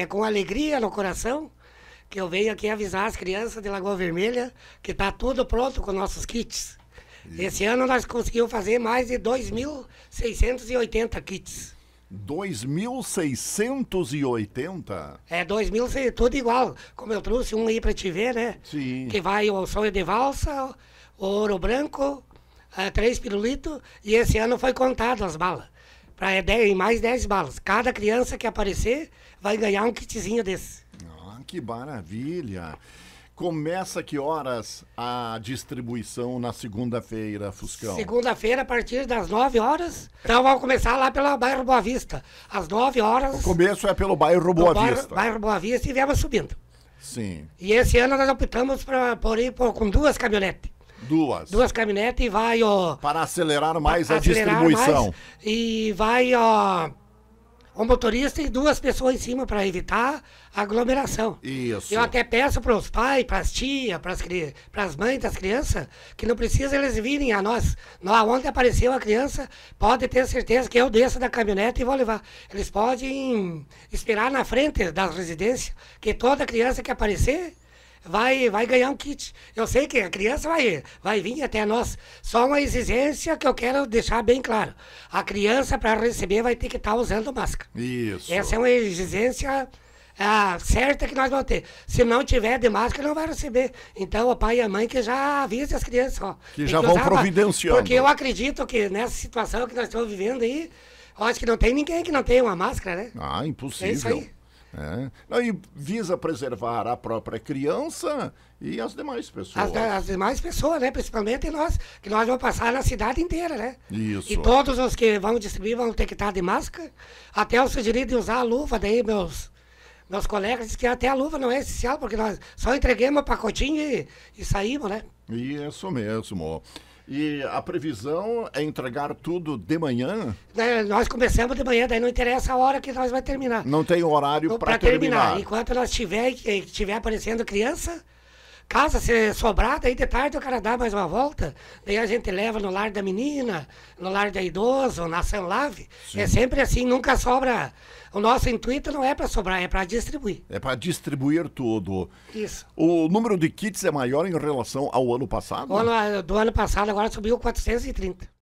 É com alegria no coração que eu venho aqui avisar as crianças de Lagoa Vermelha que está tudo pronto com nossos kits. Esse ano nós conseguimos fazer mais de 2.680 kits. 2.680? É, 2.000 tudo igual. Como eu trouxe um aí para te ver, né? Sim. Que vai o sonho de valsa, o ouro branco, é, três pirulitos, e esse ano foi contado as balas para é mais 10 balas. Cada criança que aparecer vai ganhar um kitzinho desse. Ah, que maravilha! Começa que horas a distribuição na segunda-feira, Fuscão? Segunda-feira, a partir das 9 horas. Então vamos começar lá pelo bairro Boa Vista. Às 9 horas. O começo é pelo bairro Boa bairro, Vista. Bairro Boa Vista e viemos subindo. Sim. E esse ano nós optamos por ir por, com duas caminhonetes. Duas. Duas caminhonetes e vai, ó. Para acelerar mais a acelerar distribuição. Mais, e vai, ó. o motorista e duas pessoas em cima para evitar aglomeração. Isso. Eu até peço para os pais, para as tias, para as mães das crianças, que não precisa eles virem a nós. nós. Onde apareceu a criança, pode ter certeza que eu desço da caminhonete e vou levar. Eles podem esperar na frente das residências, que toda criança que aparecer, vai, vai ganhar um kit. Eu sei que a criança vai, vai vir até nós. Só uma exigência que eu quero deixar bem claro. A criança, para receber, vai ter que estar tá usando máscara. Isso. Essa é uma exigência ah, certa que nós vamos ter. Se não tiver de máscara, não vai receber. Então, o pai e a mãe que já avisem as crianças. Ó, que já que vão providenciando. Porque eu acredito que nessa situação que nós estamos vivendo aí, acho que não tem ninguém que não tenha uma máscara, né? Ah, impossível. É isso aí. É. E visa preservar a própria criança e as demais pessoas. As, as, demais pessoas, né? Principalmente nós, que nós vamos passar na cidade inteira, né? Isso. E todos os que vão distribuir vão ter que estar de máscara. Até eu sugeri de usar a luva, daí meus, meus colegas dizem que até a luva não é essencial, porque nós só entreguemos o pacotinho e, e saímos, né? Isso mesmo. E a previsão é entregar tudo de manhã? É, nós começamos de manhã, daí não interessa a hora que nós vamos terminar. Não tem horário para terminar. terminar. Enquanto nós tiver, tiver aparecendo criança, Casa, se sobrar, daí de tarde o cara dá mais uma volta. Daí a gente leva no lar da menina, no lar da idoso, na Sanlave. É sempre assim, nunca sobra. O nosso intuito não é para sobrar, é para distribuir. É para distribuir tudo. Isso. O número de kits é maior em relação ao ano passado? Ano, do ano passado, agora subiu 430.